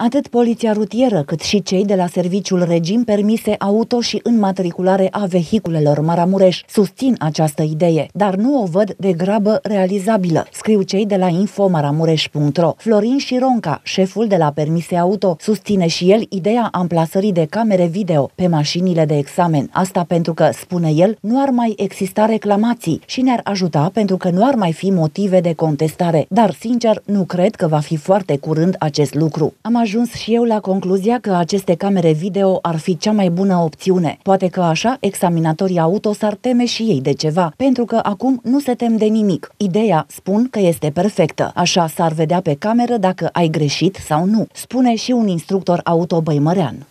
Atât poliția rutieră cât și cei de la serviciul regim permise auto și înmatriculare a vehiculelor Maramureș susțin această idee, dar nu o văd de grabă realizabilă, scriu cei de la infomaramureș.ro. Florin Șironca, șeful de la permise auto, susține și el ideea amplasării de camere video pe mașinile de examen. Asta pentru că, spune el, nu ar mai exista reclamații și ne-ar ajuta pentru că nu ar mai fi motive de contestare. Dar, sincer, nu cred că va fi foarte curând acest lucru. Am ajuns și eu la concluzia că aceste camere video ar fi cea mai bună opțiune. Poate că așa examinatorii auto s-ar teme și ei de ceva, pentru că acum nu se tem de nimic. Ideea, spun că este perfectă, așa s-ar vedea pe cameră dacă ai greșit sau nu, spune și un instructor auto băimărean.